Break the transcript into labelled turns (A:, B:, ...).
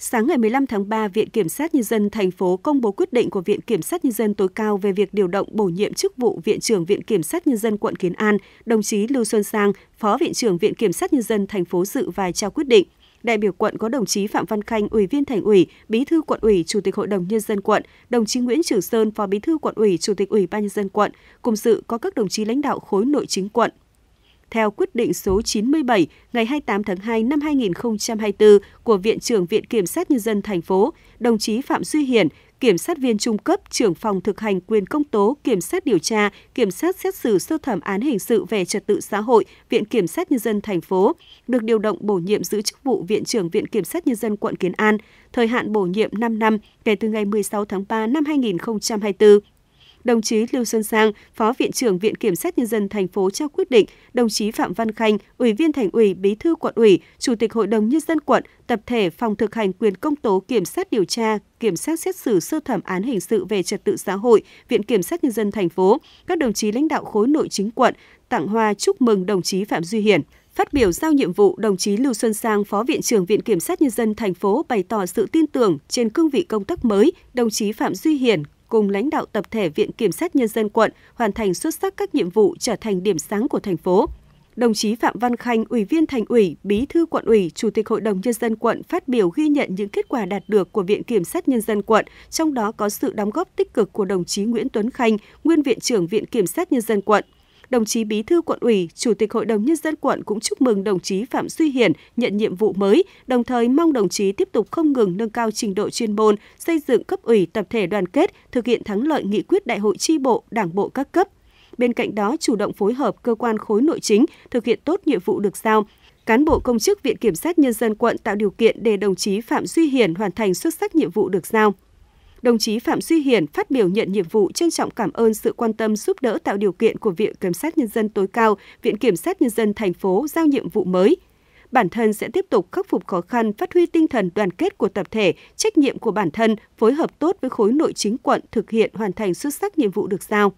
A: Sáng ngày 15 tháng 3, Viện Kiểm sát Nhân dân thành phố công bố quyết định của Viện Kiểm sát Nhân dân tối cao về việc điều động bổ nhiệm chức vụ Viện trưởng Viện Kiểm sát Nhân dân quận Kiến An, đồng chí Lưu Xuân Sang, Phó Viện trưởng Viện Kiểm sát Nhân dân thành phố dự và trao quyết định. Đại biểu quận có đồng chí Phạm Văn Khanh, Ủy viên Thành ủy, Bí thư Quận ủy, Chủ tịch Hội đồng nhân dân quận, đồng chí Nguyễn Trường Sơn, Phó Bí thư Quận ủy, Chủ tịch Ủy ban nhân dân quận, cùng sự có các đồng chí lãnh đạo khối nội chính quận theo quyết định số 97 ngày 28 tháng 2 năm 2024 của Viện trưởng Viện Kiểm sát Nhân dân thành phố, đồng chí Phạm Duy Hiển, Kiểm sát viên trung cấp, trưởng phòng thực hành quyền công tố, kiểm sát điều tra, kiểm sát xét xử sơ thẩm án hình sự về trật tự xã hội, Viện Kiểm sát Nhân dân thành phố, được điều động bổ nhiệm giữ chức vụ Viện trưởng Viện Kiểm sát Nhân dân quận Kiến An, thời hạn bổ nhiệm 5 năm kể từ ngày 16 tháng 3 năm 2024 đồng chí Lưu Xuân Sang, Phó Viện trưởng Viện Kiểm sát Nhân dân thành phố trao quyết định, đồng chí Phạm Văn Khanh, Ủy viên Thành ủy, Bí thư quận ủy, Chủ tịch Hội đồng Nhân dân quận, tập thể Phòng thực hành quyền công tố kiểm sát điều tra, kiểm sát xét xử sơ thẩm án hình sự về trật tự xã hội, Viện Kiểm sát Nhân dân thành phố, các đồng chí lãnh đạo khối nội chính quận, tặng hoa chúc mừng đồng chí Phạm Duy Hiển. Phát biểu giao nhiệm vụ, đồng chí Lưu Xuân Sang, Phó Viện trưởng Viện Kiểm sát Nhân dân thành phố bày tỏ sự tin tưởng trên cương vị công tác mới, đồng chí Phạm Duy Hiển cùng lãnh đạo tập thể Viện Kiểm sát Nhân dân quận hoàn thành xuất sắc các nhiệm vụ trở thành điểm sáng của thành phố. Đồng chí Phạm Văn Khanh, Ủy viên Thành ủy, Bí thư Quận ủy, Chủ tịch Hội đồng Nhân dân quận phát biểu ghi nhận những kết quả đạt được của Viện Kiểm sát Nhân dân quận, trong đó có sự đóng góp tích cực của đồng chí Nguyễn Tuấn Khanh, Nguyên Viện trưởng Viện Kiểm sát Nhân dân quận – đồng chí Bí thư quận ủy, Chủ tịch Hội đồng nhân dân quận cũng chúc mừng đồng chí Phạm Duy Hiển nhận nhiệm vụ mới, đồng thời mong đồng chí tiếp tục không ngừng nâng cao trình độ chuyên môn, xây dựng cấp ủy tập thể đoàn kết, thực hiện thắng lợi nghị quyết đại hội chi bộ, đảng bộ các cấp. Bên cạnh đó, chủ động phối hợp cơ quan khối nội chính thực hiện tốt nhiệm vụ được giao, cán bộ công chức Viện Kiểm sát Nhân dân quận tạo điều kiện để đồng chí Phạm Duy Hiển hoàn thành xuất sắc nhiệm vụ được giao đồng chí Phạm Duy Hiển phát biểu nhận nhiệm vụ trân trọng cảm ơn sự quan tâm giúp đỡ tạo điều kiện của Viện Kiểm sát Nhân dân tối cao, Viện Kiểm sát Nhân dân thành phố giao nhiệm vụ mới. Bản thân sẽ tiếp tục khắc phục khó khăn, phát huy tinh thần đoàn kết của tập thể, trách nhiệm của bản thân, phối hợp tốt với khối nội chính quận thực hiện hoàn thành xuất sắc nhiệm vụ được giao.